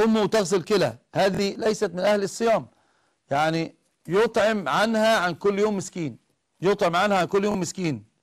أمه تغسل كلى هذه ليست من أهل الصيام يعني يطعم عنها عن كل يوم مسكين يطعم عنها كل يوم مسكين